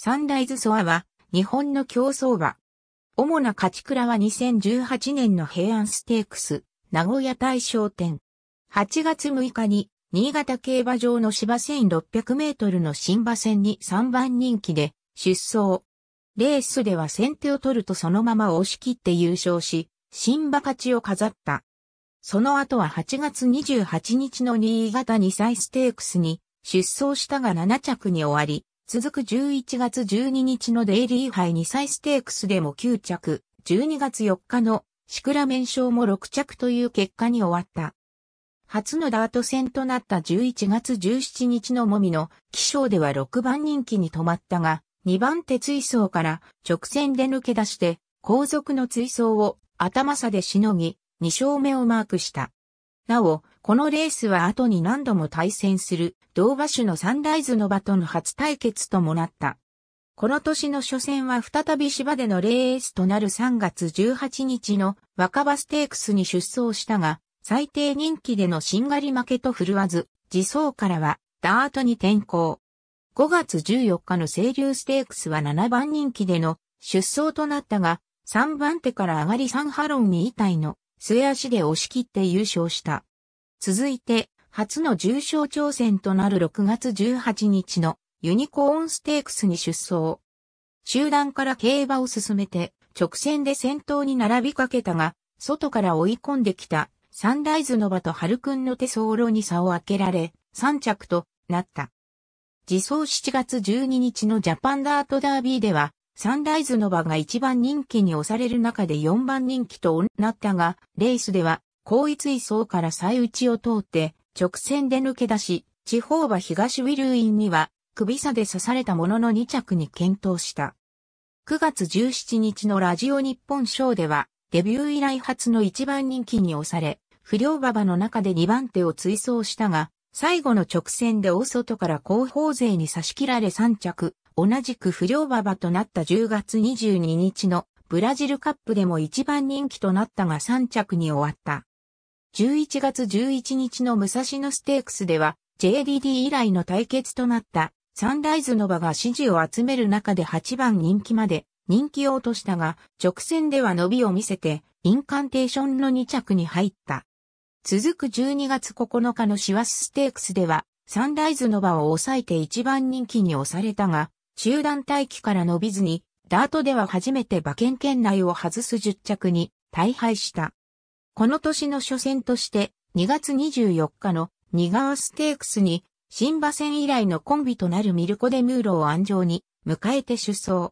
サンライズソアは、日本の競争馬。主な勝ち倉は2018年の平安ステークス、名古屋大賞店。8月6日に、新潟競馬場の芝1600メートルの新馬戦に3番人気で、出走。レースでは先手を取るとそのまま押し切って優勝し、新馬勝ちを飾った。その後は8月28日の新潟2歳ステークスに出走したが7着に終わり、続く11月12日のデイリー杯2歳ステークスでも9着、12月4日のシクラメン賞も6着という結果に終わった。初のダート戦となった11月17日のもみの気象では6番人気に止まったが、2番手追走から直線で抜け出して後続の追走を頭差でしのぎ、2勝目をマークした。なお、このレースは後に何度も対戦する、同馬種のサンライズの場との初対決ともなった。この年の初戦は再び芝でのレースとなる3月18日の若葉ステークスに出走したが、最低人気でのしんがり負けと振るわず、自走からはダートに転向。5月14日の清流ステークスは7番人気での出走となったが、3番手から上がり3ハロンに位体の末足で押し切って優勝した。続いて、初の重賞挑戦となる6月18日のユニコーンステークスに出走。集団から競馬を進めて、直線で先頭に並びかけたが、外から追い込んできた、サンライズノバとハルくんの手相路に差を開けられ、3着となった。自走7月12日のジャパンダートダービーでは、サンライズノバが1番人気に押される中で4番人気となったが、レースでは広域位層から最内を通って直線で抜け出し、地方は東ウィルインには首差で刺されたものの2着に検討した。9月17日のラジオ日本賞では、デビュー以来初の一番人気に押され、不良馬場の中で2番手を追走したが、最後の直線で大外から後方勢に差し切られ3着、同じく不良馬場となった10月22日のブラジルカップでも一番人気となったが3着に終わった。11月11日の武蔵野ステークスでは JDD 以来の対決となったサンライズの場が支持を集める中で8番人気まで人気を落としたが直線では伸びを見せてインカンテーションの2着に入った。続く12月9日のシワスステークスではサンライズの場を抑えて1番人気に押されたが中団待機から伸びずにダートでは初めて馬券圏内を外す10着に大敗した。この年の初戦として2月24日のニガーステークスに新馬戦以来のコンビとなるミルコ・デ・ムーロを安城に迎えて出走。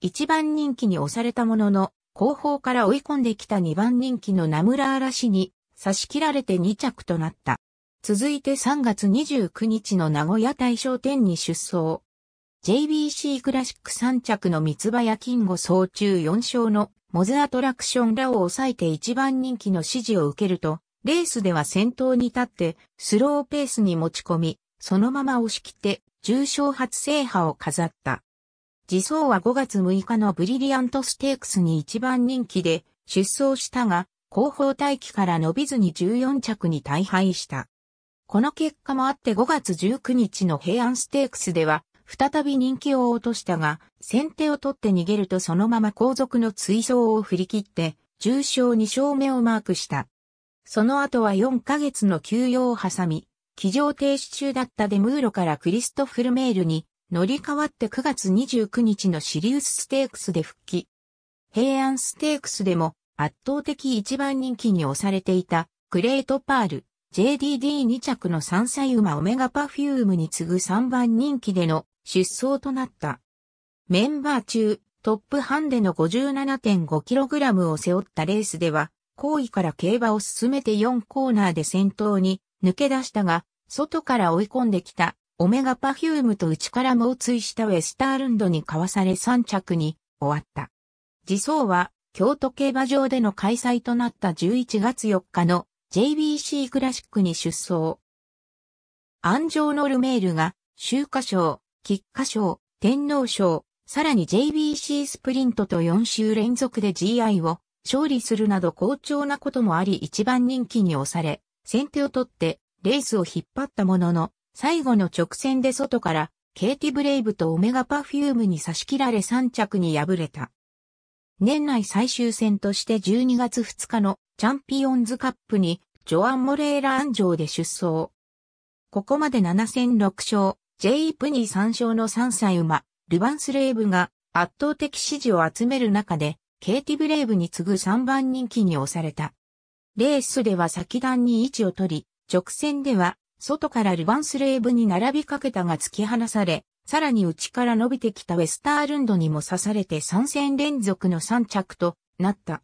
一番人気に押されたものの、後方から追い込んできた二番人気のナムラーラに差し切られて2着となった。続いて3月29日の名古屋大賞店に出走。JBC クラシック3着の三葉や金吾総中4勝のモズアトラクションらを抑えて一番人気の支持を受けると、レースでは先頭に立って、スローペースに持ち込み、そのまま押し切って、重賞初制覇を飾った。自走は5月6日のブリリアントステークスに一番人気で出走したが、後方待機から伸びずに14着に大敗した。この結果もあって5月19日の平安ステークスでは再び人気を落としたが、先手を取って逃げるとそのまま後続の追走を振り切って、重賞2勝目をマークした。その後は4ヶ月の休養を挟み、騎乗停止中だったデムーロからクリストフルメールに乗り換わって9月29日のシリウスステークスで復帰。平安ステークスでも圧倒的一番人気に押されていたグレートパール、JDD2 着の3歳馬オメガパフュームに次ぐ3番人気での出走となった。メンバー中、トップハンデの 57.5kg を背負ったレースでは、後位から競馬を進めて4コーナーで先頭に抜け出したが、外から追い込んできたオメガパフュームと内から猛追したウェスタールンドにかわされ3着に終わった。自走は京都競馬場での開催となった11月4日の JBC クラシックに出走。安城のルメールが、秋華賞、菊花賞、天皇賞、さらに JBC スプリントと4週連続で GI を勝利するなど好調なこともあり一番人気に押され、先手を取ってレースを引っ張ったものの、最後の直線で外からケイティブレイブとオメガパフュームに差し切られ3着に敗れた。年内最終戦として12月2日のチャンピオンズカップにジョアン・モレーラアョ城で出走。ここまで7戦6勝、ジェイプに3勝の3歳馬、ルヴァンスレーブが圧倒的支持を集める中で、ケイティブレーブに次ぐ3番人気に押された。レースでは先段に位置を取り、直線では外からルヴァンスレーブに並びかけたが突き放され、さらに内から伸びてきたウェスタールンドにも刺されて3戦連続の3着となった。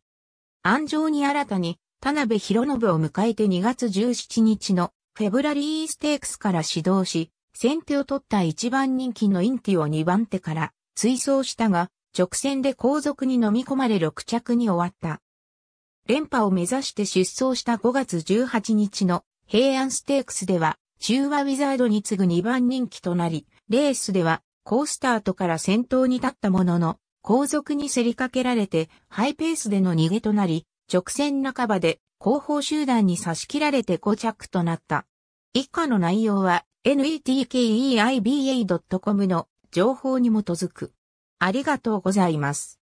安城に新たに田辺博信を迎えて2月17日のフェブラリーステークスから始動し、先手を取った一番人気のインティを二番手から追走したが、直線で後続に飲み込まれ六着に終わった。連覇を目指して出走した5月18日の平安ステークスでは、中和ウィザードに次ぐ2番人気となり、レースでは、ースタートから先頭に立ったものの、後続に競りかけられて、ハイペースでの逃げとなり、直線半ばで後方集団に差し切られて5着となった。以下の内容は netkeiba.com の情報に基づく。ありがとうございます。